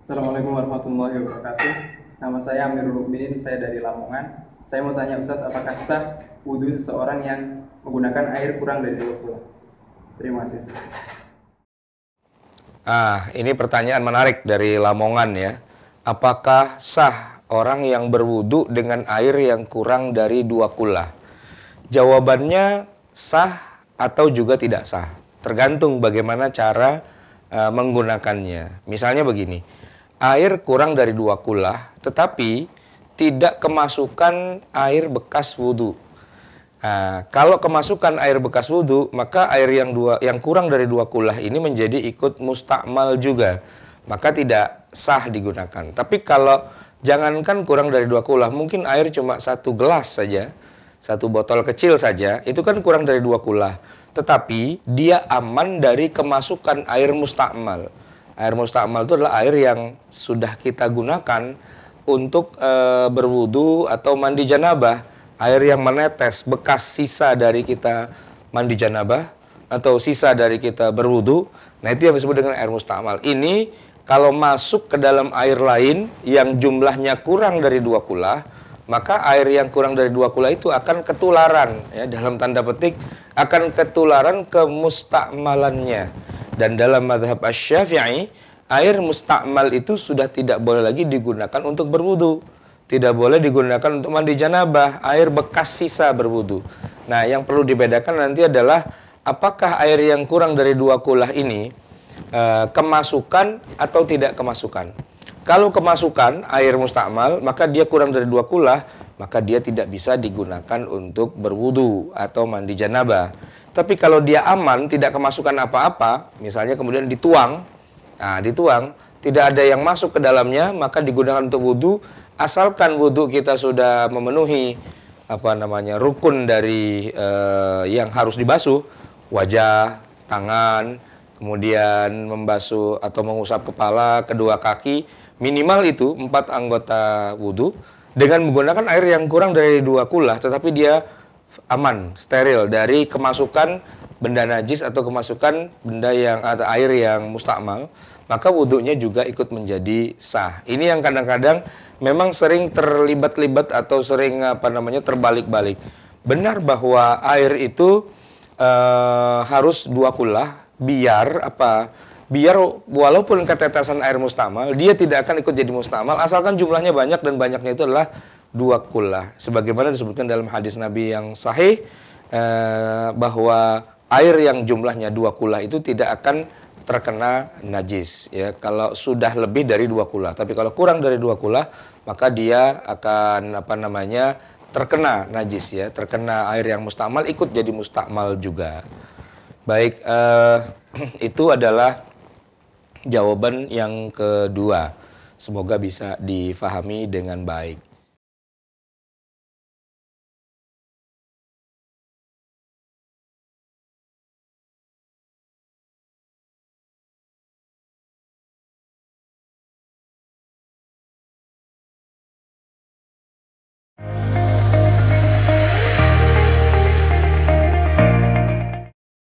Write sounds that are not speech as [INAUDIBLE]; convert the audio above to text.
Assalamualaikum warahmatullahi wabarakatuh. Nama saya Amirul Mukminin, saya dari Lamongan. Saya mau tanya Ustadz, apakah sah wudhu seorang yang menggunakan air kurang dari dua pula? Terima kasih. Ustaz. Ah, ini pertanyaan menarik dari Lamongan ya. Apakah sah orang yang berwudu dengan air yang kurang dari dua kula? Jawabannya sah atau juga tidak sah. Tergantung bagaimana cara uh, menggunakannya. Misalnya begini, air kurang dari dua kulah, tetapi tidak kemasukan air bekas wudhu. Nah, kalau kemasukan air bekas wudhu, maka air yang dua yang kurang dari dua kulah ini menjadi ikut mustakmal juga, maka tidak sah digunakan. Tapi kalau jangankan kurang dari dua kulah, mungkin air cuma satu gelas saja, satu botol kecil saja, itu kan kurang dari dua kulah. Tetapi dia aman dari kemasukan air mustakmal. Air mustakmal itu adalah air yang sudah kita gunakan untuk e, berwudu atau mandi janabah. Air yang menetes, bekas sisa dari kita mandi janabah atau sisa dari kita berwudu. Nah, itu yang disebut dengan air mustakmal. Ini kalau masuk ke dalam air lain yang jumlahnya kurang dari dua kula, maka air yang kurang dari dua kula itu akan ketularan ya dalam tanda petik akan ketularan ke mustakmalannya. Dan dalam madhab asy-syafi'i, air mustakmal itu sudah tidak boleh lagi digunakan untuk berwudu. Tidak boleh digunakan untuk mandi janabah, air bekas sisa berwudu. Nah, yang perlu dibedakan nanti adalah apakah air yang kurang dari dua kulah ini e, kemasukan atau tidak kemasukan. Kalau kemasukan air mustakmal, maka dia kurang dari dua kulah, maka dia tidak bisa digunakan untuk berwudu atau mandi janabah. Tapi kalau dia aman, tidak kemasukan apa-apa, misalnya kemudian dituang, nah dituang, tidak ada yang masuk ke dalamnya, maka digunakan untuk wudhu, asalkan wudhu kita sudah memenuhi apa namanya rukun dari eh, yang harus dibasuh, wajah, tangan, kemudian membasuh atau mengusap kepala, kedua kaki, minimal itu empat anggota wudhu dengan menggunakan air yang kurang dari dua kulah, tetapi dia aman, steril dari kemasukan benda najis atau kemasukan benda yang atau air yang mustakmal, maka wudhunya juga ikut menjadi sah. Ini yang kadang-kadang memang sering terlibat-libat atau sering apa namanya terbalik-balik. Benar bahwa air itu e, harus dua kulah biar apa biar walaupun ketetesan air mustamal dia tidak akan ikut jadi mustamal asalkan jumlahnya banyak dan banyaknya itu adalah dua kullah. Sebagaimana disebutkan dalam hadis Nabi yang sahih eh, bahwa air yang jumlahnya dua kullah itu tidak akan terkena najis ya kalau sudah lebih dari dua kullah tapi kalau kurang dari dua kullah maka dia akan apa namanya terkena najis ya terkena air yang mustakmal ikut jadi mustakmal juga baik eh, [CLEARS THROAT] itu adalah jawaban yang kedua semoga bisa difahami dengan baik